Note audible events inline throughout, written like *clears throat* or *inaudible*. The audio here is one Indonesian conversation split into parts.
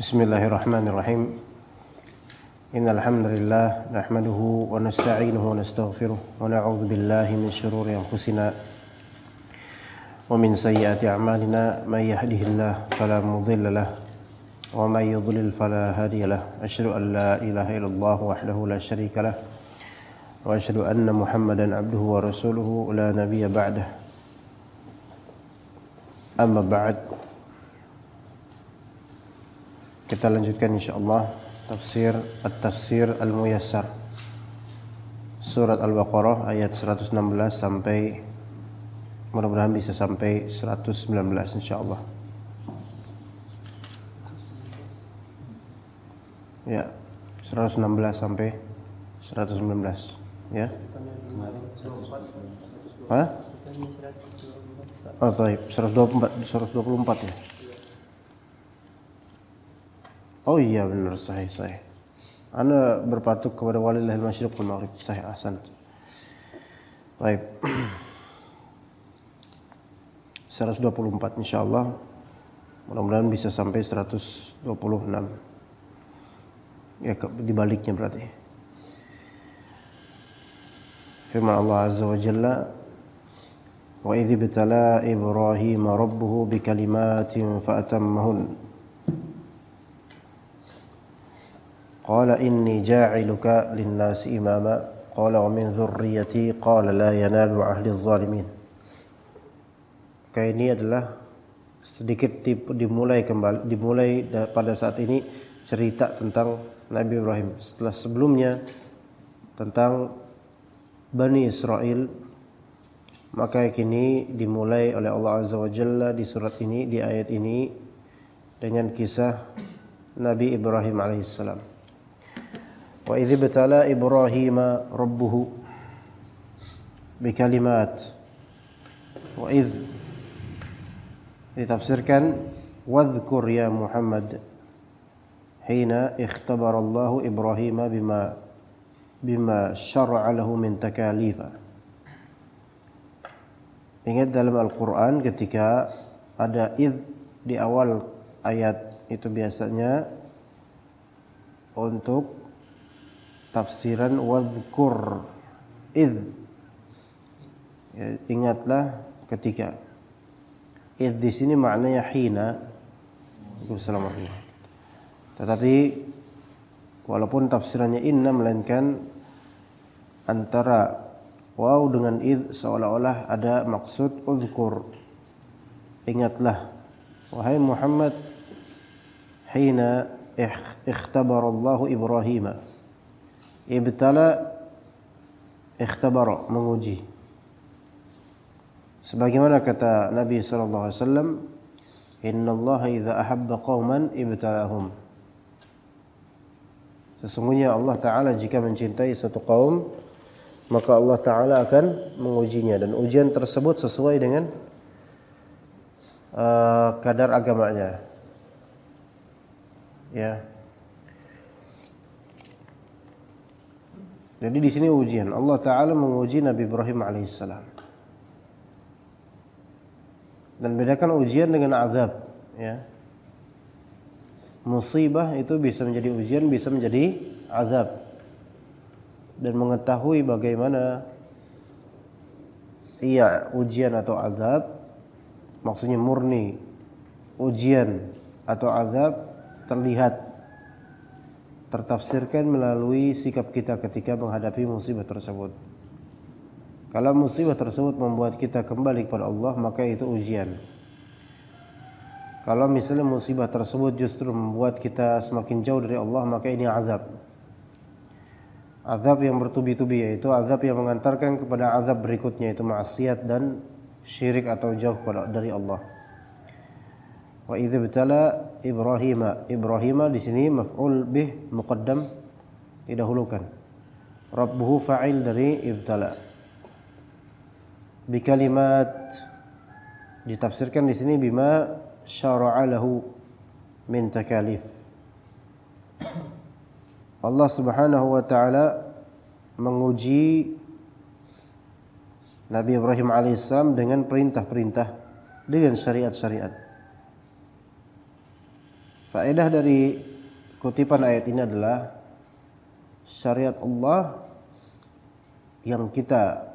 بسم الله الرحمن الرحيم إن الحمد لله نحمده ونستعينه ونستغفره ونعوذ بالله من شرور أنفسنا ومن سيئات أعمالنا من يهده الله فلا مضل له ومن يضلل فلا هادي له أشهد أن لا إله إلا الله وحده لا شريك له وأشهد أن محمدا عبده ورسوله لا نبي بعده أما بعد kita lanjutkan insyaallah tafsir at-tafsir al-muyassar surat al-baqarah ayat 116 sampai mudah-mudahan bisa sampai 119 insyaallah ya 116 sampai 119 ya Hah? Oh, taib. 124, 124 ya. Oh iya benar sahih sahih. Anda berpatuk kepada wali al-masyriq wal maghrib. Sahih ahsan. Baik. 124 *clears throat* insyaallah. Mudah-mudahan bisa sampai 126. Ya di baliknya berarti. Firman Allah Azza wa Jalla وإذ Ibrahim rabbuhu ربه بكلمات فأتمهن qala inni ja'iluka للناس إماما imama qala wa min لا qala la yanalu ahli zalimin ini adalah sedikit dimulai kembali dimulai pada saat ini cerita tentang Nabi Ibrahim setelah sebelumnya tentang Bani Israel maka kini dimulai oleh Allah Azza wa Jalla di surat ini di ayat ini dengan kisah Nabi Ibrahim alaihissalam وإذ ابتلى إبراهيم ربه بكلمات وإذ لتفسير كان واذكر يا محمد حين اختبر الله إبراهيم بما بما شرع له من تكاليف إن يدلم القرآن quran ketika ada id di awal ayat itu biasanya untuk tafsiran wadhkur id ya, ingatlah ketika id di sini maknanya hina Assalamualaikum tetapi walaupun tafsirannya inna melainkan antara waw dengan id seolah-olah ada maksud uzkur ingatlah wahai Muhammad hina ikhtabarallahu Ibrahim ibtala ikhtabara menguji sebagaimana kata Nabi sallallahu alaihi wasallam innallaha idza ahabba qauman ibtalahum sesungguhnya Allah taala jika mencintai satu kaum maka Allah taala akan mengujinya dan ujian tersebut sesuai dengan uh, kadar agamanya ya Jadi di sini ujian. Allah Taala menguji Nabi Ibrahim alaihissalam. Dan bedakan ujian dengan azab, ya. Musibah itu bisa menjadi ujian, bisa menjadi azab. Dan mengetahui bagaimana iya ujian atau azab maksudnya murni ujian atau azab terlihat tertafsirkan melalui sikap kita ketika menghadapi musibah tersebut. Kalau musibah tersebut membuat kita kembali kepada Allah, maka itu ujian. Kalau misalnya musibah tersebut justru membuat kita semakin jauh dari Allah, maka ini azab. Azab yang bertubi-tubi yaitu azab yang mengantarkan kepada azab berikutnya yaitu maksiat dan syirik atau jauh dari Allah. Wa btala ibrahima ibrahima di sini maf'ul bih muqaddam didahulukan. Rabbuhu fa'il dari ibtala. Bi kalimat ditafsirkan di sini bima syara'a lahu min takalif. Allah Subhanahu wa taala menguji Nabi Ibrahim alaihissalam dengan perintah-perintah dengan syariat-syariat. Faedah dari kutipan ayat ini adalah syariat Allah yang kita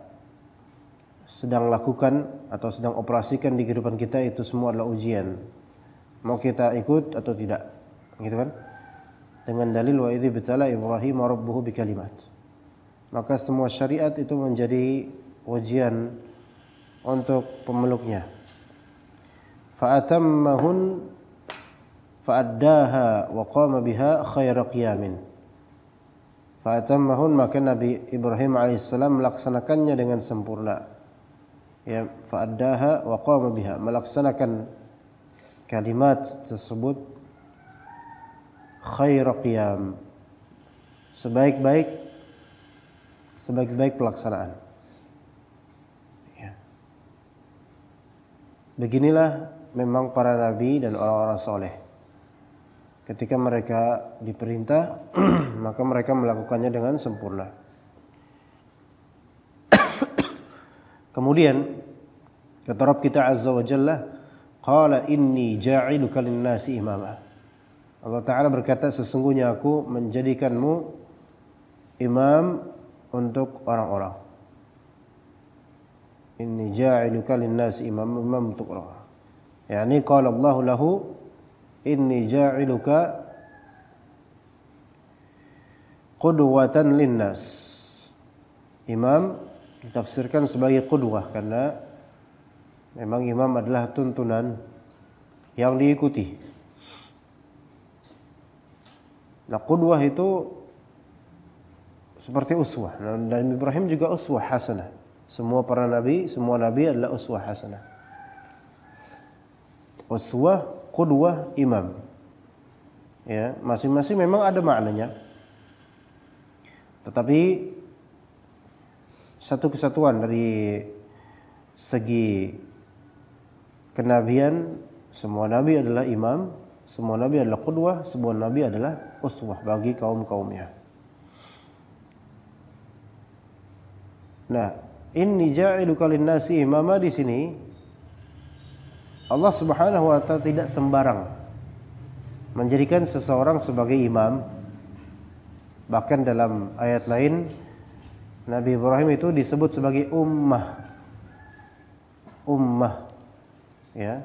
sedang lakukan atau sedang operasikan di kehidupan kita itu semua adalah ujian. Mau kita ikut atau tidak. Gitu kan? Dengan dalil wa idzi bitala Ibrahim rabbuhu bikalimat. Maka semua syariat itu menjadi ujian untuk pemeluknya. Fa'atammahun fa'addaha wa qama biha khairu qiyamin fa'atammahun maka Nabi Ibrahim alaihissalam melaksanakannya dengan sempurna ya fa'addaha wa qama biha melaksanakan kalimat tersebut khairu qiyam sebaik-baik sebaik-baik pelaksanaan ya. Beginilah memang para nabi dan orang-orang soleh. Ketika mereka diperintah, *clears throat* maka mereka melakukannya dengan sempurna. *clears throat* Kemudian kata Rabb kita Azza wa Jalla, "Qala inni ja'iluka kalin nasi imama." Allah Ta'ala berkata, sesungguhnya aku menjadikanmu imam untuk orang-orang. Inni ja'iluka kalin nasi imam, imam untuk orang. Yani qala Allahu lahu inni ja'iluka qudwatan linnas. Imam ditafsirkan sebagai qudwah karena memang imam adalah tuntunan yang diikuti. Nah, qudwah itu seperti uswah. Nah, dan Ibrahim juga uswah hasanah. Semua para nabi, semua nabi adalah uswah hasanah. Uswah qudwah imam ya masing-masing memang ada maknanya tetapi satu kesatuan dari segi kenabian semua nabi adalah imam semua nabi adalah qudwah semua nabi adalah uswah bagi kaum-kaumnya nah ini ja'iluka lin-nasi imama di sini Allah Subhanahu wa taala tidak sembarang menjadikan seseorang sebagai imam. Bahkan dalam ayat lain Nabi Ibrahim itu disebut sebagai ummah. Ummah. Ya.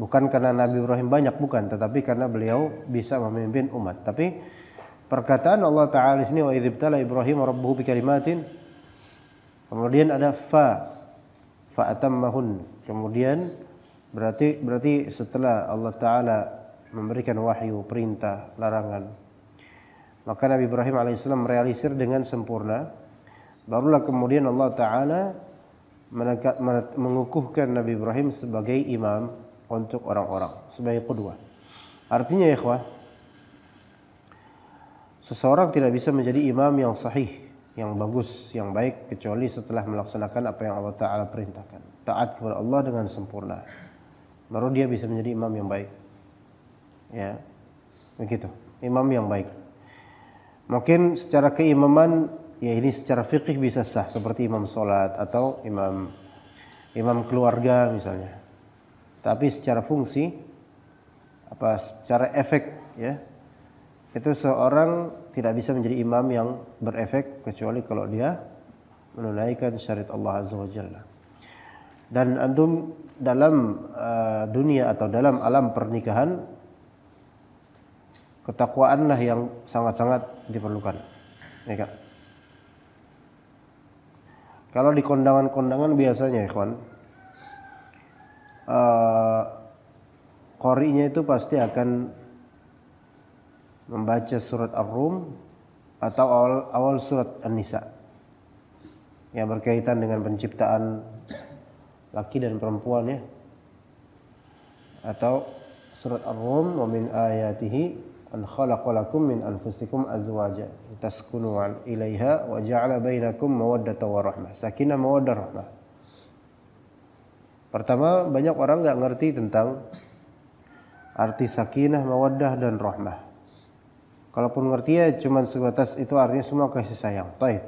Bukan karena Nabi Ibrahim banyak bukan, tetapi karena beliau bisa memimpin umat. Tapi perkataan Allah taala di sini wa idzibtala Ibrahim rabbuhu Kemudian ada fa fa'atammahun. Kemudian berarti berarti setelah Allah taala memberikan wahyu, perintah, larangan, maka Nabi Ibrahim alaihissalam merealisir dengan sempurna. Barulah kemudian Allah taala mengukuhkan Nabi Ibrahim sebagai imam untuk orang-orang, sebagai kedua Artinya ikhwah, seseorang tidak bisa menjadi imam yang sahih yang bagus, yang baik kecuali setelah melaksanakan apa yang Allah Ta'ala perintahkan. Taat kepada Allah dengan sempurna. Baru dia bisa menjadi imam yang baik. Ya, begitu. Imam yang baik. Mungkin secara keimaman, ya ini secara fikih bisa sah seperti imam solat atau imam imam keluarga misalnya. Tapi secara fungsi, apa secara efek ya itu seorang tidak bisa menjadi imam yang berefek kecuali kalau dia menunaikan syariat Allah Azza wa Jalla. Dan antum dalam uh, dunia atau dalam alam pernikahan ketakwaanlah yang sangat-sangat diperlukan. Ya kan? Kalau di kondangan-kondangan biasanya, ikhwan, uh, eh, korinya itu pasti akan membaca surat Ar-Rum atau awal, awal surat An-Nisa yang berkaitan dengan penciptaan laki dan perempuan ya atau surat Ar-Rum wa min ayatihi an khalaqalakum min anfusikum azwaja taskunu ilaiha wa ja'ala bainakum mawaddata wa rahmah sakinah mawaddah rahmah Pertama banyak orang nggak ngerti tentang arti sakinah, mawaddah dan rahmah. Kalaupun ngerti ya cuman sebatas itu artinya semua kasih sayang. Taib.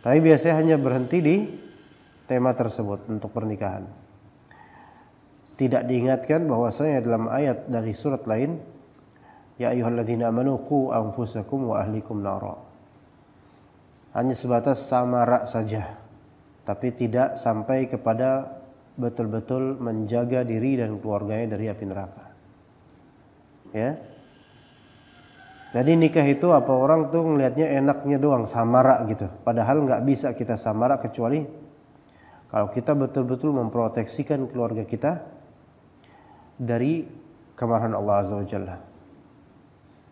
Tapi biasanya hanya berhenti di tema tersebut untuk pernikahan. Tidak diingatkan bahwasanya dalam ayat dari surat lain ya ayyuhalladzina amanu qu anfusakum wa ahlikum nara. Hanya sebatas samara saja. Tapi tidak sampai kepada betul-betul menjaga diri dan keluarganya dari api neraka. Ya. Jadi nikah itu apa orang tuh ngelihatnya enaknya doang samara gitu. Padahal nggak bisa kita samara kecuali kalau kita betul-betul memproteksikan keluarga kita dari kemarahan Allah Azza wa Jalla.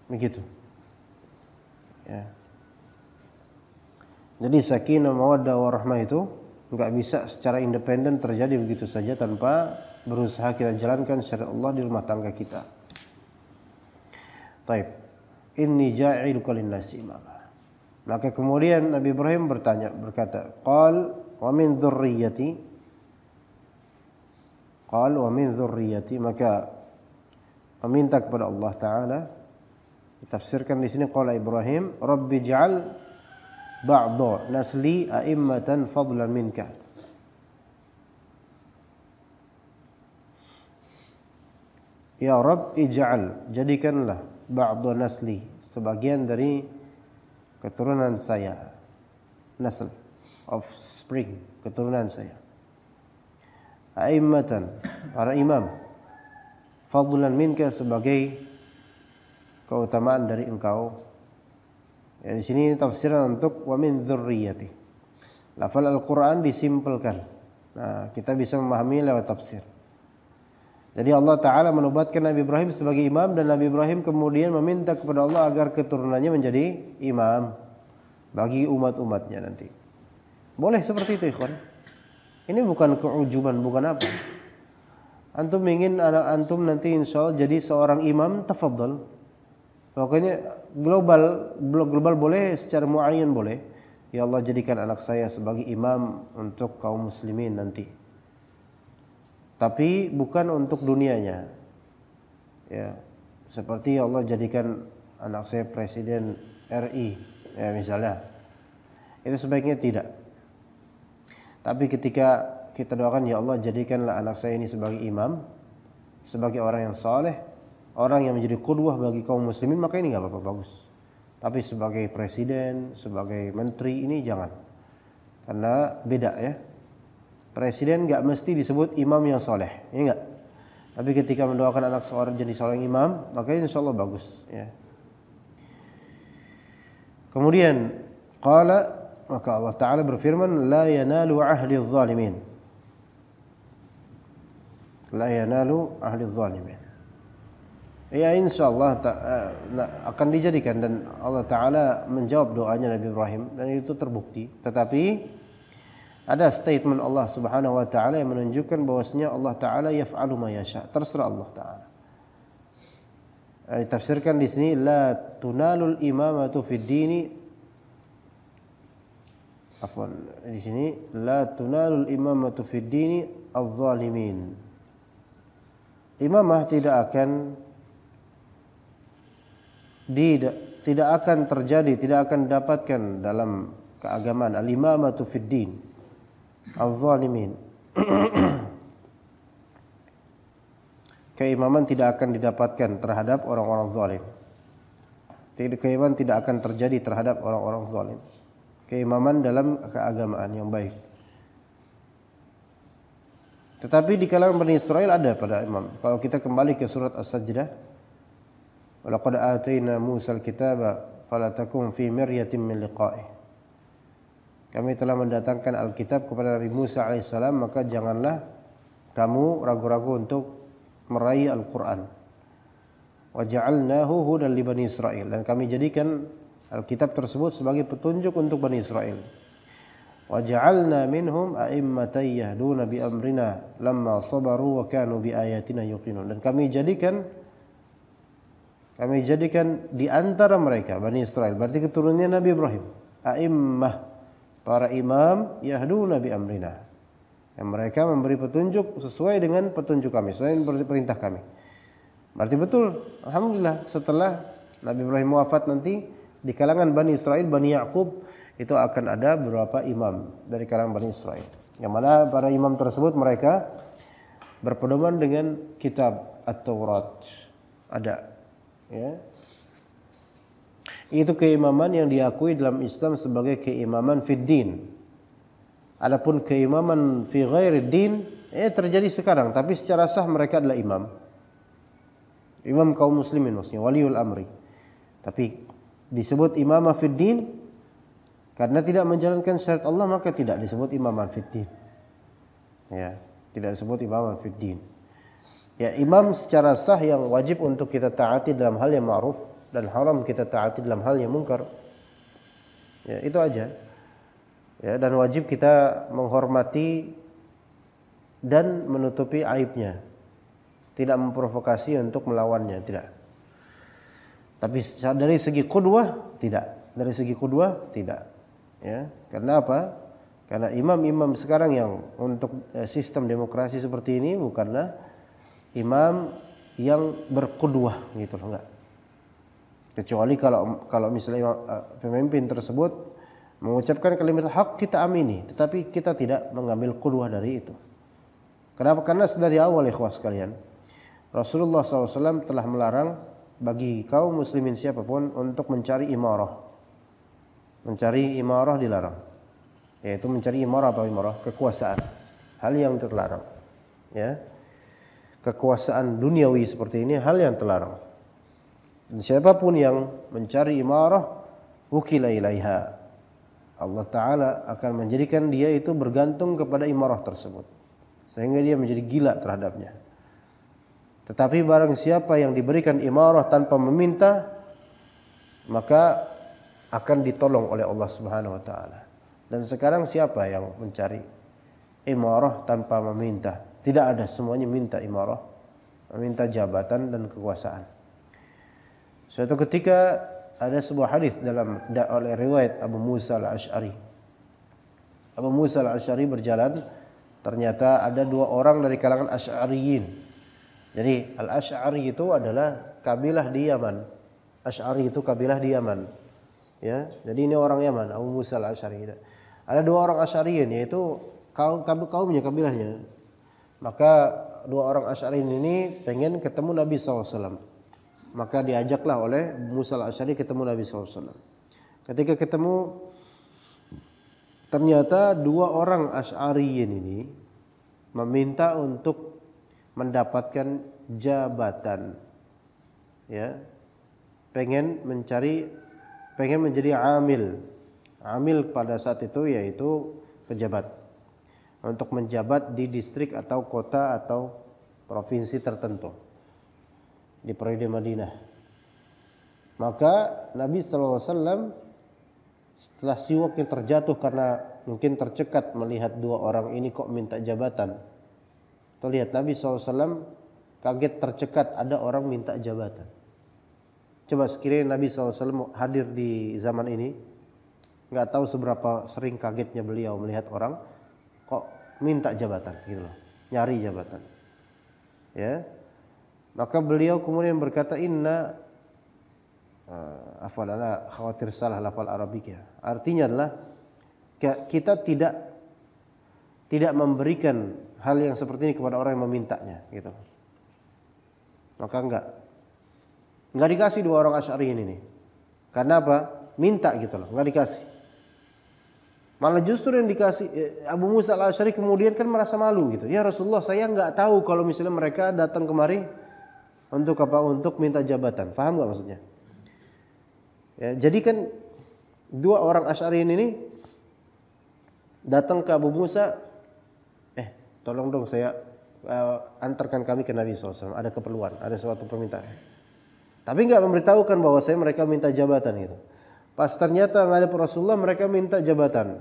Begitu. Ya. Jadi sakinah mawaddah warahmah itu nggak bisa secara independen terjadi begitu saja tanpa berusaha kita jalankan syariat Allah di rumah tangga kita. Taib inni ja'iluka nasi imama. Maka kemudian Nabi Ibrahim bertanya berkata, "Qal wa min dzurriyyati?" Qal wa min dzurriyyati, maka meminta kepada Allah taala ditafsirkan di sini qala Ibrahim, "Rabbi ja'al ba'dha nasli a'immatan fadlan minka." Ya Rabb ij'al jadikanlah ba'du nasli sebagian dari keturunan saya nasl spring keturunan saya a'immatan para imam fadlan minka sebagai keutamaan dari engkau ya di sini tafsiran untuk wa min dzurriyyati lafal al-Qur'an disimpelkan nah kita bisa memahami lewat tafsir jadi Allah Ta'ala menobatkan Nabi Ibrahim sebagai imam dan Nabi Ibrahim kemudian meminta kepada Allah agar keturunannya menjadi imam bagi umat-umatnya nanti. Boleh seperti itu ikhwan. Ini bukan keujuban, bukan apa. Antum ingin anak antum nanti insya Allah jadi seorang imam, tafadhol. Pokoknya global, global boleh, secara muayyan boleh. Ya Allah jadikan anak saya sebagai imam untuk kaum muslimin nanti tapi bukan untuk dunianya ya seperti Allah jadikan anak saya presiden RI ya misalnya itu sebaiknya tidak tapi ketika kita doakan ya Allah jadikanlah anak saya ini sebagai imam sebagai orang yang saleh orang yang menjadi kudwah bagi kaum muslimin maka ini nggak apa-apa bagus tapi sebagai presiden sebagai menteri ini jangan karena beda ya Presiden nggak mesti disebut imam yang soleh, ya nggak? Tapi ketika mendoakan anak seorang jadi seorang imam, maka insya Allah bagus. Ya. Kemudian, qala maka Allah Taala berfirman, la yanalu ahli zalimin. La yanalu ahli zalimin. Ya insya Allah eh, akan dijadikan dan Allah Taala menjawab doanya Nabi Ibrahim dan itu terbukti. Tetapi ada statement Allah Subhanahu wa taala yang menunjukkan bahwasanya Allah taala yaf'alu ma yasha, terserah Allah taala. Eh, ditafsirkan di sini la tunalul imamatu fid dini afwan di sini la tunalul imamatu fid dini adh-dhalimin. Imamah tidak akan di, tidak akan terjadi, tidak akan dapatkan dalam keagamaan al-imamatu fid dini Al zalimin *clears throat* Keimaman tidak akan didapatkan terhadap orang-orang zalim. Keimaman tidak akan terjadi terhadap orang-orang zalim. Keimaman dalam keagamaan yang baik. Tetapi di kalangan Bani Israel ada pada imam. Kalau kita kembali ke surat As-Sajdah, "Walaqad atayna Musa al-kitaba fala fi miryatin min kami telah mendatangkan Alkitab kepada Nabi Musa alaihissalam maka janganlah kamu ragu-ragu untuk meraih Al-Quran wa ja'alnahu hudan li Bani Israel dan kami jadikan Alkitab tersebut sebagai petunjuk untuk Bani Israel wa ja'alna minhum a'immatan yahduna bi amrina lamma sabaru wa kanu bi ayatina yuqinun dan kami jadikan kami jadikan di antara mereka Bani Israel berarti keturunannya Nabi Ibrahim a'immah para imam yahdu Nabi amrina. Yang mereka memberi petunjuk sesuai dengan petunjuk kami, sesuai dengan perintah kami. Berarti betul, alhamdulillah setelah Nabi Ibrahim wafat nanti di kalangan Bani Israel, Bani Yakub itu akan ada beberapa imam dari kalangan Bani Israel. Yang mana para imam tersebut mereka berpedoman dengan kitab At-Taurat. Ada ya, itu keimaman yang diakui dalam Islam sebagai keimaman fid din. Adapun keimaman fi ghairi din eh terjadi sekarang tapi secara sah mereka adalah imam. Imam kaum muslimin maksudnya waliul amri. Tapi disebut imamah fid din karena tidak menjalankan syariat Allah maka tidak disebut imamah fid din. Ya, tidak disebut imamah fid din. Ya, imam secara sah yang wajib untuk kita taati dalam hal yang ma'ruf dan haram kita taati dalam hal yang mungkar. Ya, itu aja. Ya, dan wajib kita menghormati dan menutupi aibnya. Tidak memprovokasi untuk melawannya, tidak. Tapi dari segi kedua, tidak, dari segi kedua, tidak. Ya, karena apa? Karena imam-imam sekarang yang untuk eh, sistem demokrasi seperti ini bukanlah imam yang berkedua, gitu loh enggak kecuali kalau kalau misalnya eh, pemimpin tersebut mengucapkan kalimat hak kita amini tetapi kita tidak mengambil kuduah dari itu kenapa karena dari awal ikhwas kalian Rasulullah SAW telah melarang bagi kaum muslimin siapapun untuk mencari imarah mencari imarah dilarang yaitu mencari imarah apa imarah kekuasaan hal yang terlarang ya kekuasaan duniawi seperti ini hal yang terlarang dan siapapun yang mencari imarah wukila ilaiha. Allah Ta'ala akan menjadikan dia itu bergantung kepada imarah tersebut. Sehingga dia menjadi gila terhadapnya. Tetapi barang siapa yang diberikan imarah tanpa meminta, maka akan ditolong oleh Allah Subhanahu wa taala. Dan sekarang siapa yang mencari imarah tanpa meminta? Tidak ada semuanya minta imarah, meminta jabatan dan kekuasaan. Suatu ketika ada sebuah hadis dalam oleh riwayat Abu Musa al-Ash'ari. Abu Musa al-Ash'ari berjalan, ternyata ada dua orang dari kalangan Ash'ariyin. Jadi al-Ash'ari itu adalah kabilah di Yaman. Ash'ari itu kabilah di Yaman. Ya, jadi ini orang Yaman, Abu Musa al-Ash'ari. Ada dua orang Ash'ariyin yaitu kaum kaumnya kabilahnya. Maka dua orang Ash'ariyin ini pengen ketemu Nabi SAW. Maka diajaklah oleh Musa al-Ashari ketemu Nabi SAW. Ketika ketemu, ternyata dua orang Ash'ariyin ini meminta untuk mendapatkan jabatan. Ya, pengen mencari, pengen menjadi amil. Amil pada saat itu yaitu pejabat untuk menjabat di distrik atau kota atau provinsi tertentu di periode Madinah. Maka Nabi SAW setelah siwak yang terjatuh karena mungkin tercekat melihat dua orang ini kok minta jabatan. Tuh lihat Nabi SAW kaget tercekat ada orang minta jabatan. Coba sekiranya Nabi SAW hadir di zaman ini, nggak tahu seberapa sering kagetnya beliau melihat orang kok minta jabatan gitu loh, nyari jabatan. Ya, maka beliau kemudian berkata inna uh, eh, afalala khawatir salah lafal Arabik ya. Artinya adalah kita tidak tidak memberikan hal yang seperti ini kepada orang yang memintanya gitu. Maka enggak enggak dikasih dua orang Asy'ari ini. nih. Karena apa? Minta gitu loh, enggak dikasih. Malah justru yang dikasih eh, Abu Musa al-Asy'ari kemudian kan merasa malu gitu. Ya Rasulullah, saya enggak tahu kalau misalnya mereka datang kemari untuk apa? Untuk minta jabatan. Faham gak maksudnya? Ya, jadi kan dua orang Asyari ini datang ke Abu Musa, eh tolong dong saya uh, antarkan kami ke Nabi SAW. Ada keperluan, ada suatu permintaan. Tapi nggak memberitahukan bahwa saya mereka minta jabatan gitu. Pas ternyata nggak ada Rasulullah mereka minta jabatan.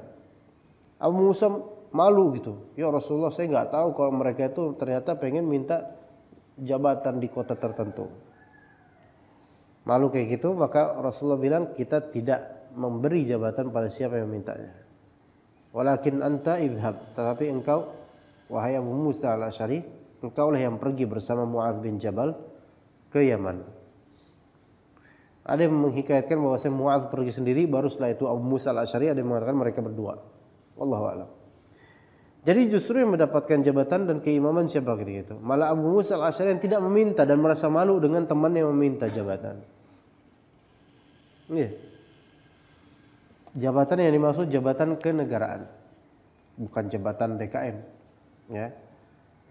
Abu Musa malu gitu. Ya Rasulullah saya nggak tahu kalau mereka itu ternyata pengen minta jabatan di kota tertentu. Malu kayak gitu, maka Rasulullah bilang kita tidak memberi jabatan pada siapa yang memintanya. Walakin anta idhab, tetapi engkau wahai Abu Musa al Ashari, engkaulah yang pergi bersama Muaz bin Jabal ke Yaman. Ada yang menghikayatkan bahwa Muaz pergi sendiri baru setelah itu Abu Musa al Ashari ada yang mengatakan mereka berdua. Wallahu a'lam. Jadi justru yang mendapatkan jabatan dan keimaman siapa ketika itu? Malah Abu Musa al-Asy'ari yang tidak meminta dan merasa malu dengan teman yang meminta jabatan. Nih, iya. Jabatan yang dimaksud jabatan kenegaraan. Bukan jabatan DKM. Ya.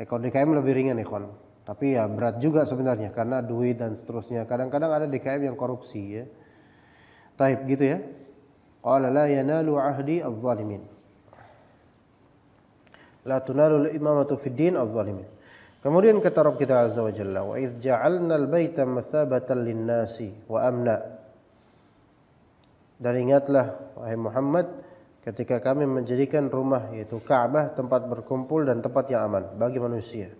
Ekor eh, DKM lebih ringan ekon. Tapi ya berat juga sebenarnya karena duit dan seterusnya. Kadang-kadang ada DKM yang korupsi ya. Taib gitu ya. Qala la yanalu ahdi al zalimin. la tunalul imamatu fid din adh-dhalimin. Kemudian kata Rabb kita Azza wa Jalla, "Wa idh ja'alnal baita mathabatan lin-nasi wa amna." Dan ingatlah wahai Muhammad ketika kami menjadikan rumah yaitu Ka'bah tempat berkumpul dan tempat yang aman bagi manusia.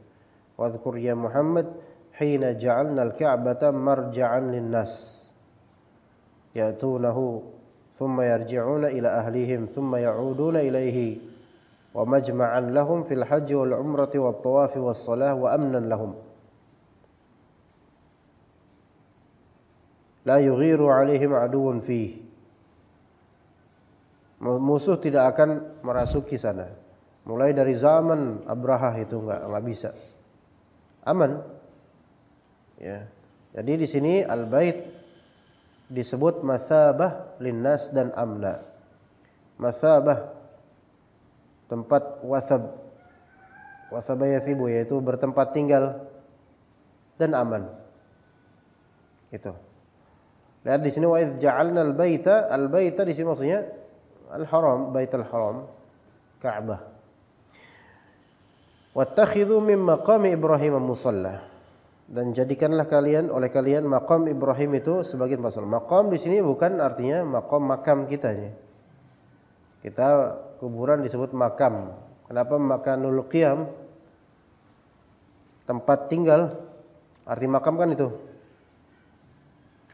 Wa dhkur ya Muhammad hina ja'alna al-Ka'bata marja'an lin-nas. Ya'tunahu thumma yarji'una ila ahlihim thumma ya'uduna ilaihi. wa majma'an lahum fil hajji wal umrati wat tawafi was salah wa amnan lahum la yughiru alaihim aduun fihi musuh tidak akan merasuki sana mulai dari zaman Abraha itu nggak nggak bisa aman ya jadi di sini al bait disebut mathabah linnas dan amna. Mathabah tempat wasab wasabaya sibu yaitu bertempat tinggal dan aman. Itu. Lihat di sini wa idz ja'alna al-baita, al-baita di sini maksudnya al-haram, baitul haram, Ka'bah. Wattakhidhu min maqam Ibrahim musalla. Dan jadikanlah kalian oleh kalian maqam Ibrahim itu sebagai tempat Maqam di sini bukan artinya maqam makam kita ya. Kita kuburan disebut makam. Kenapa makanul qiyam? Tempat tinggal. Arti makam kan itu.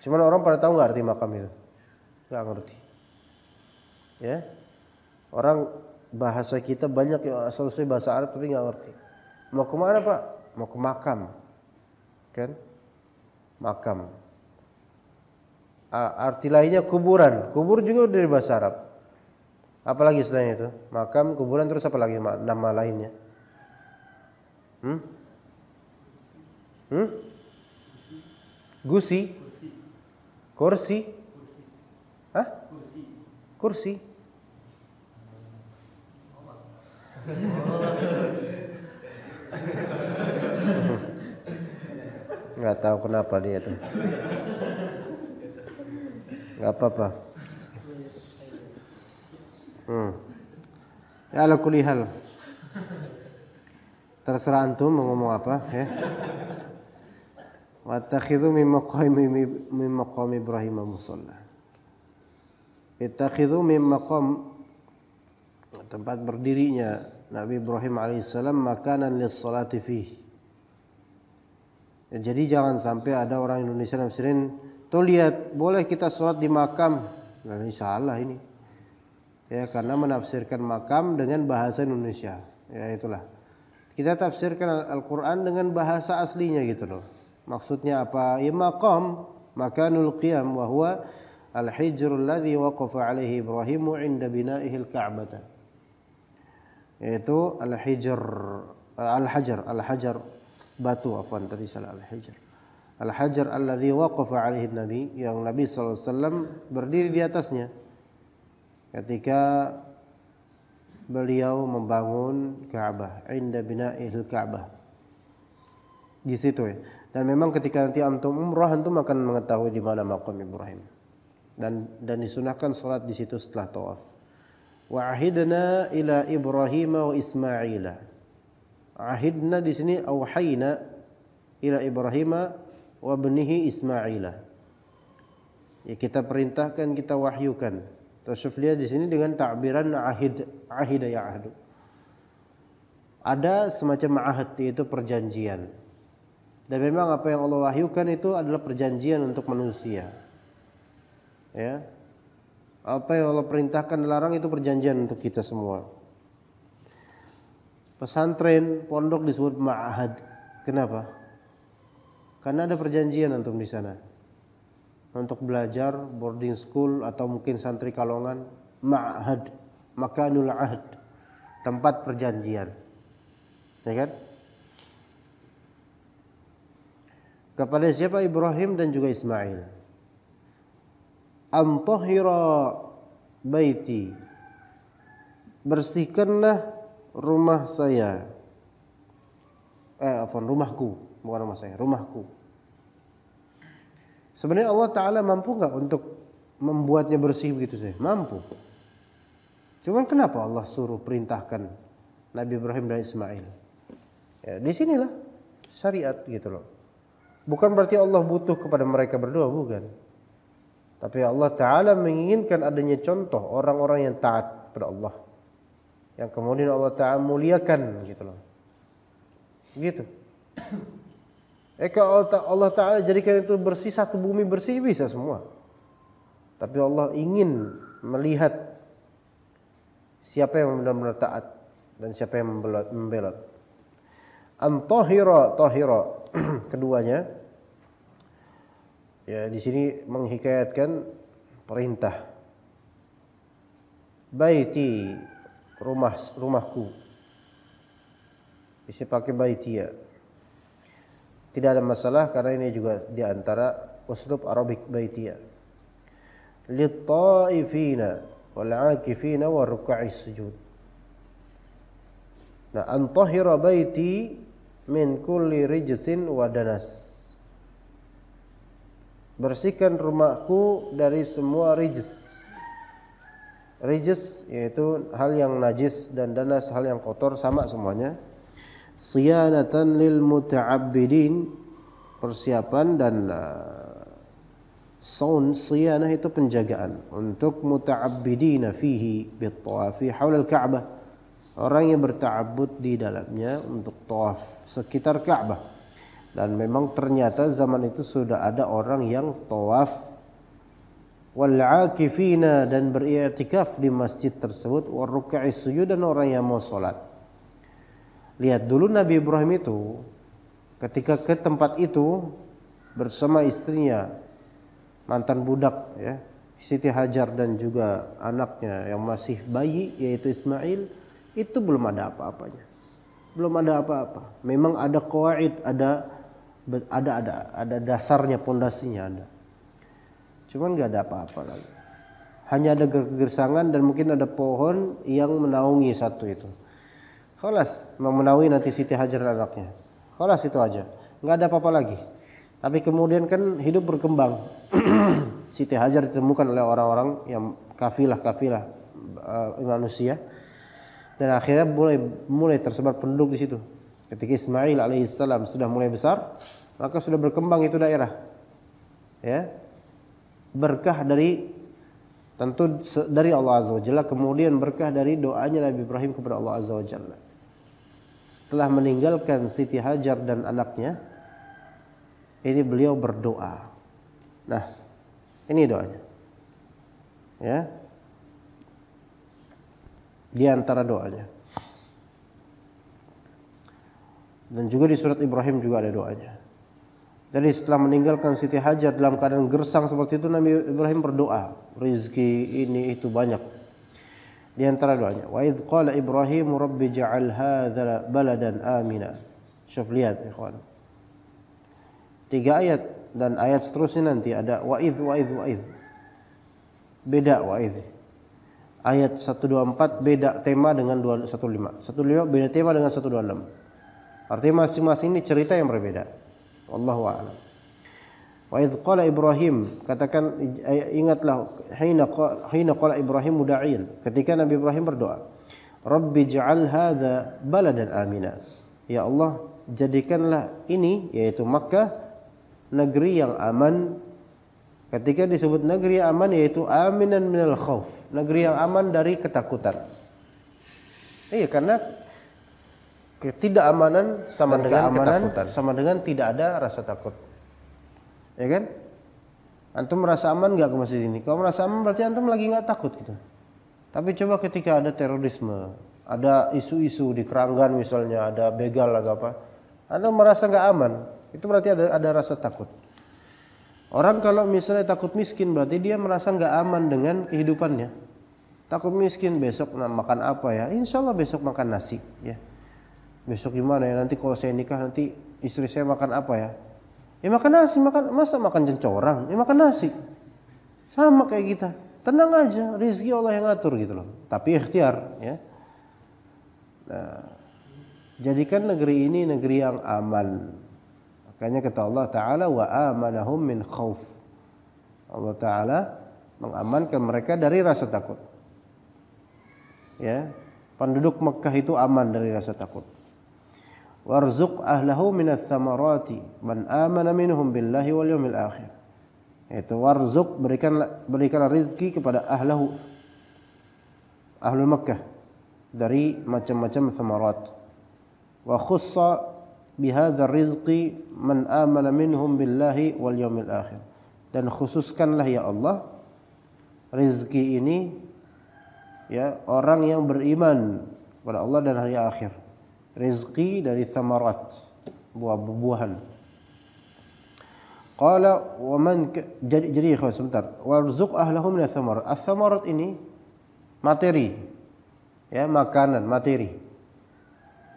Cuman orang pada tahu nggak arti makam itu? Gak ngerti. Ya, orang bahasa kita banyak yang asal usul bahasa Arab tapi nggak ngerti. Mau ke mana pak? Mau ke makam, kan? Makam. Ah, arti lainnya kuburan. Kubur juga dari bahasa Arab apalagi selain itu makam kuburan terus apalagi nama lainnya hmm hmm gusi kursi Hah? kursi kursi nggak tahu kenapa dia tuh nggak apa-apa Hmm. Ya ala kulli Terserah antum mau ngomong apa, ya. takhidhu min maqami min maqami Ibrahim musalla. Ittakhidhu min maqam tempat berdirinya Nabi Ibrahim alaihissalam makanan lis salati fi. Ya, jadi jangan sampai ada orang Indonesia yang sering tuh lihat boleh kita sholat di makam. Nah, ini salah ini ya karena menafsirkan makam dengan bahasa Indonesia ya itulah kita tafsirkan Al-Quran dengan bahasa aslinya gitu loh maksudnya apa ya maqam makanul qiyam wa huwa al-hijr alladhi waqafa alaihi Ibrahim inda bina'ihi al-ka'bah yaitu al-hijr al-hajar al-hajar batu afwan tadi salah al-hijr al-hajar alladhi waqafa alaihi nabi yang Nabi SAW berdiri di atasnya ketika beliau membangun Ka'bah inda bina'il Ka'bah di situ ya dan memang ketika nanti antum umrah antum akan mengetahui di mana makam Ibrahim dan dan disunahkan salat di situ setelah tawaf wa ahidna ila Ibrahim wa Ismaila ahidna di sini auhayna ila Ibrahim wa benihi Ismaila ya kita perintahkan kita wahyukan Tasuf lihat di sini dengan takbiran ahid, ahida ya ahdu. Ada semacam ahad yaitu perjanjian. Dan memang apa yang Allah wahyukan itu adalah perjanjian untuk manusia. Ya. Apa yang Allah perintahkan larang itu perjanjian untuk kita semua. Pesantren, pondok disebut ma'ahad. Kenapa? Karena ada perjanjian antum di sana untuk belajar boarding school atau mungkin santri kalongan ma'had makanul ahd tempat perjanjian ya kan kepada siapa Ibrahim dan juga Ismail antahira baiti bersihkanlah rumah saya eh apa rumahku bukan rumah saya rumahku Sebenarnya Allah Ta'ala mampu nggak untuk membuatnya bersih begitu saja? Mampu. Cuman kenapa Allah suruh perintahkan Nabi Ibrahim dan Ismail? Ya, sinilah syariat gitu loh. Bukan berarti Allah butuh kepada mereka berdua, bukan. Tapi Allah Ta'ala menginginkan adanya contoh orang-orang yang taat kepada Allah. Yang kemudian Allah Ta'ala muliakan gitu loh. Gitu. Eka Allah Ta'ala jadikan itu bersih, satu bumi bersih bisa semua. Tapi Allah ingin melihat siapa yang benar-benar taat dan siapa yang membelot. Antohiro, tohiro, *clears throat* Keduanya, ya di sini menghikayatkan perintah. Baiti, rumah rumahku. Isi pakai baiti ya. Tidak ada masalah karena ini juga diantara antara uslub Arabik Baitiyah. Littaifina wal 'akifina wa sujud. Nah, antahira baiti min kulli rijsin wa Bersihkan rumahku dari semua rijis rijis yaitu hal yang najis dan danas hal yang kotor sama semuanya siyanatan lil muta'abbidin persiapan dan uh, saun siyanah itu penjagaan untuk muta'abbidina fihi bitawafi haulal ka'bah orang yang berta'abbud di dalamnya untuk tawaf sekitar Ka'bah dan memang ternyata zaman itu sudah ada orang yang tawaf wal dan beriktikaf di masjid tersebut war sujud dan orang yang mau salat Lihat dulu Nabi Ibrahim itu ketika ke tempat itu bersama istrinya mantan budak ya Siti Hajar dan juga anaknya yang masih bayi yaitu Ismail itu belum ada apa-apanya belum ada apa-apa memang ada qawaid, ada ada ada ada dasarnya pondasinya ada cuman nggak ada apa-apa lagi hanya ada kegersangan dan mungkin ada pohon yang menaungi satu itu Kholas memenawi nanti Siti Hajar dan anaknya. Kholas itu aja. Enggak ada apa-apa lagi. Tapi kemudian kan hidup berkembang. *clears throat* Siti Hajar ditemukan oleh orang-orang yang kafilah-kafilah uh, manusia. Dan akhirnya mulai mulai tersebar penduduk di situ. Ketika Ismail alaihissalam sudah mulai besar, maka sudah berkembang itu daerah. Ya. Berkah dari tentu dari Allah Azza wa Jalla kemudian berkah dari doanya Nabi Ibrahim kepada Allah Azza wa Jalla setelah meninggalkan Siti Hajar dan anaknya ini beliau berdoa nah ini doanya ya di antara doanya dan juga di surat Ibrahim juga ada doanya jadi setelah meninggalkan Siti Hajar dalam keadaan gersang seperti itu Nabi Ibrahim berdoa, rezeki ini itu banyak. Di antara doanya, wa idh qala Ibrahim rabbi ja'al hadzal baladan amina. Syuf lihat ikhwan. Tiga ayat dan ayat seterusnya nanti ada wa idh wa idh wa idh. Beda wa idh. Ayat 124 beda tema dengan 215. 115 beda tema dengan 126. Artinya masing-masing ini cerita yang berbeda. Wallahu a'lam. Wa idh qala Ibrahim, katakan eh, ingatlah hina hina qala Ibrahim mudain, ketika Nabi Ibrahim berdoa, Rabbi ja'al hadza baladan amina. Ya Allah, jadikanlah ini yaitu Makkah negeri yang aman. Ketika disebut negeri yang aman yaitu aminan minal khauf, negeri yang aman dari ketakutan. Iya, karena ketidakamanan sama dengan ketakutan. sama dengan tidak ada rasa takut ya kan antum merasa aman nggak ke masjid ini kalau merasa aman berarti antum lagi nggak takut gitu tapi coba ketika ada terorisme ada isu-isu di keranggan misalnya ada begal atau apa antum merasa nggak aman itu berarti ada ada rasa takut orang kalau misalnya takut miskin berarti dia merasa nggak aman dengan kehidupannya takut miskin besok makan apa ya insya Allah besok makan nasi ya besok gimana ya nanti kalau saya nikah nanti istri saya makan apa ya Ya makan nasi, makan masa makan cencorang, ya makan nasi. Sama kayak kita. Tenang aja, rezeki Allah yang ngatur gitu loh. Tapi ikhtiar ya. Nah, jadikan negeri ini negeri yang aman. Makanya kata Allah Ta'ala wa amanahum min khauf. Allah Ta'ala mengamankan mereka dari rasa takut. Ya, penduduk Mekah itu aman dari rasa takut warzuq ahlahu minat thamarati man amana minhum billahi wal yawmil akhir itu warzuk berikan berikan rezeki kepada ahlahu ahlul Makkah dari macam-macam thamarat wa khussa bihadzal rizqi man amana minhum billahi wal yawmil akhir dan khususkanlah ya Allah rezeki ini ya orang yang beriman kepada Allah dan hari akhir rezeki dari samarat buah-buahan. Qala wa man jadi jadi ya, ikhwan sebentar. Warzuq ahlahu min samarat. ats samarat ini materi. Ya, makanan, materi.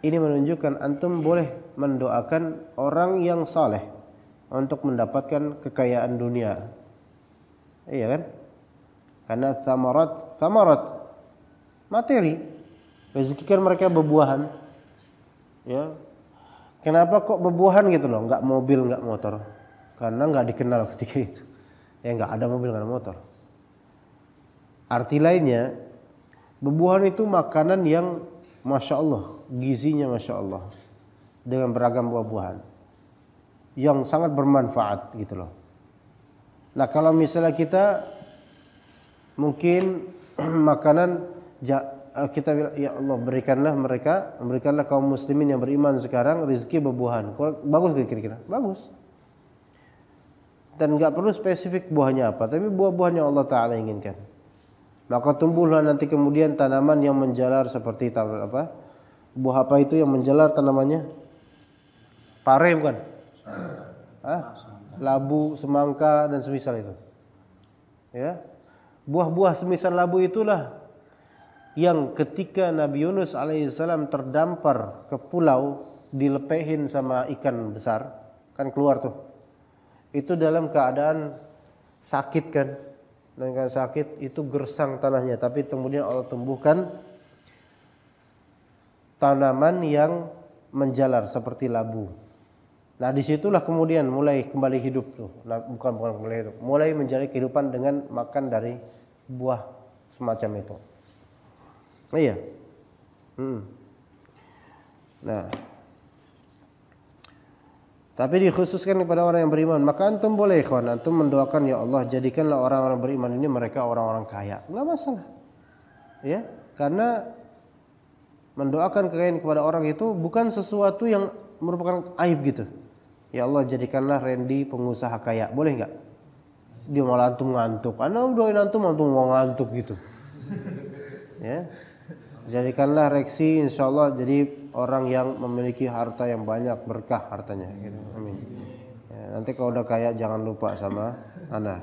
Ini menunjukkan antum boleh mendoakan orang yang saleh untuk mendapatkan kekayaan dunia. Iya kan? Karena samarat, samarat materi. Rezekikan mereka berbuahan ya kenapa kok bebuahan gitu loh nggak mobil nggak motor karena nggak dikenal ketika itu ya nggak ada mobil nggak ada motor arti lainnya bebuahan itu makanan yang masya Allah gizinya masya Allah dengan beragam buah-buahan yang sangat bermanfaat gitu loh nah kalau misalnya kita mungkin *clears throat* makanan Eh, kita bilang ya Allah berikanlah mereka berikanlah kaum muslimin yang beriman sekarang rezeki berbuahan bagus kira-kira bagus dan nggak perlu spesifik buahnya apa tapi buah-buahnya Allah Taala inginkan maka tumbuhlah nanti kemudian tanaman yang menjalar seperti tanaman apa buah apa itu yang menjalar tanamannya pare bukan Hah? labu semangka dan semisal itu ya buah-buah semisal labu itulah yang ketika Nabi Yunus alaihissalam terdampar ke pulau dilepehin sama ikan besar kan keluar tuh itu dalam keadaan sakit kan dan kan sakit itu gersang tanahnya tapi kemudian Allah tumbuhkan tanaman yang menjalar seperti labu nah disitulah kemudian mulai kembali hidup tuh nah, bukan bukan mulai hidup mulai menjalani kehidupan dengan makan dari buah semacam itu Iya. Hmm. Nah. Tapi dikhususkan kepada orang yang beriman. Maka antum boleh ikhwan, antum mendoakan ya Allah jadikanlah orang-orang beriman ini mereka orang-orang kaya. Enggak masalah. Ya, karena mendoakan kekayaan kepada orang itu bukan sesuatu yang merupakan aib gitu. Ya Allah jadikanlah Randy pengusaha kaya. Boleh enggak? Dia malah antum ngantuk. Anda doain antum antum mau ngantuk gitu. *laughs* ya jadikanlah Reksi insya Allah jadi orang yang memiliki harta yang banyak berkah hartanya gitu. amin ya, nanti kalau udah kaya jangan lupa sama anak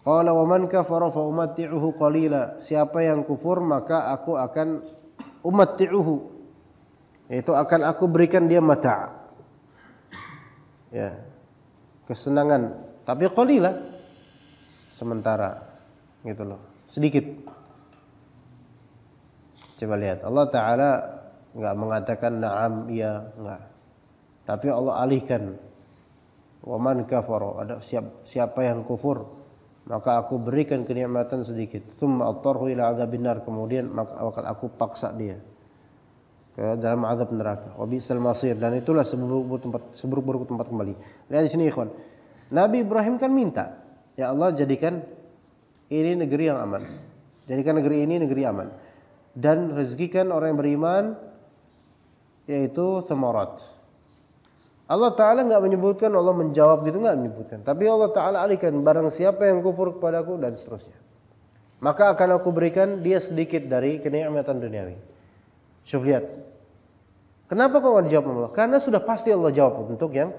kalau *laughs* waman man kafara fa umatti'uhu qalila siapa yang kufur maka aku akan umatti'uhu itu akan aku berikan dia mata ya kesenangan tapi qalila sementara gitu loh sedikit. Coba lihat Allah Taala nggak mengatakan naam iya nggak, tapi Allah alihkan. Waman kafar ada siap, siapa yang kufur maka aku berikan kenikmatan sedikit. Thumma attarhu ila adzabin nar kemudian maka akan aku paksa dia ke dalam azab neraka. Wa bi'sal masir dan itulah seburuk-buruk tempat seburuk-buruk tempat kembali. Lihat di sini ikhwan. Nabi Ibrahim kan minta, ya Allah jadikan ini negeri yang aman. Jadikan negeri ini negeri aman. Dan rezekikan orang yang beriman yaitu semorot. Allah Ta'ala nggak menyebutkan Allah menjawab gitu nggak menyebutkan. Tapi Allah Ta'ala alihkan barang siapa yang kufur kepadaku dan seterusnya. Maka akan aku berikan dia sedikit dari kenikmatan duniawi. Coba lihat. Kenapa kok nggak dijawab Allah? Karena sudah pasti Allah jawab untuk yang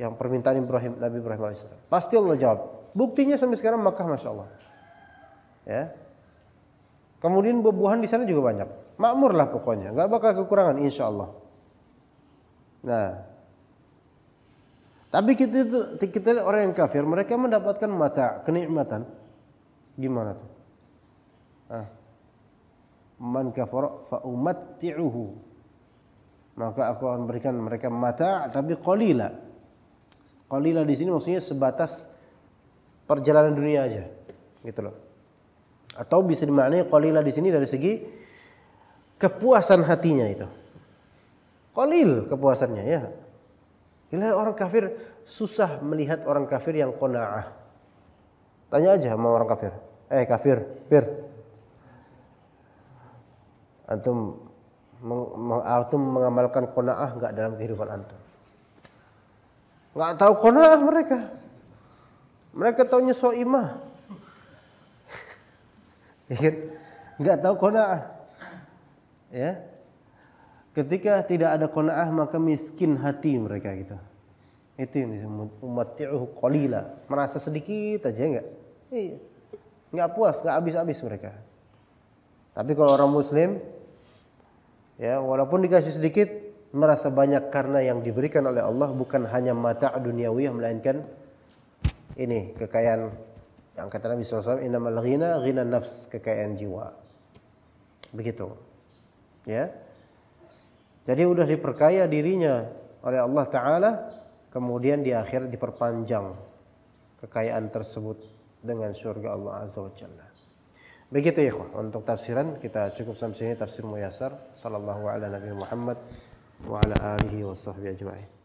yang permintaan Ibrahim Nabi Ibrahim alaihissalam. Pasti Allah jawab. Buktinya sampai sekarang Makkah Masya Allah. Ya. Kemudian buah-buahan di sana juga banyak. makmur lah pokoknya, nggak bakal kekurangan insya Allah. Nah, tapi kita kita orang yang kafir, mereka mendapatkan mata kenikmatan. Gimana tuh? Ah. Man kafara fa umatti'uhu. Maka aku akan berikan mereka mata tapi qalila. Qalila di sini maksudnya sebatas perjalanan dunia aja gitu loh atau bisa dimaknai kolila di sini dari segi kepuasan hatinya itu kolil kepuasannya ya Inilah orang kafir susah melihat orang kafir yang kona'ah. Tanya aja sama orang kafir. Eh kafir, pir. Antum meng, antum mengamalkan kona'ah nggak dalam kehidupan antum? nggak tahu kona'ah mereka. Mereka taunya soimah. Iya. Enggak tahu kona'ah. Ya. Ketika tidak ada kona'ah maka miskin hati mereka gitu. Itu yang disebut umatti'uhu qalila. Merasa sedikit aja enggak? Iya. Enggak puas, enggak habis-habis mereka. Tapi kalau orang muslim ya walaupun dikasih sedikit merasa banyak karena yang diberikan oleh Allah bukan hanya mata duniawi melainkan ini kekayaan yang kata Nabi SAW innamal ghina ghina nafs kekayaan jiwa begitu ya jadi sudah diperkaya dirinya oleh Allah Ta'ala kemudian di akhir diperpanjang kekayaan tersebut dengan surga Allah Azza wa Jalla begitu ya untuk tafsiran kita cukup sampai sini tafsir Muyasar sallallahu ala nabi Muhammad wa ala alihi wa sahbihi ajma'in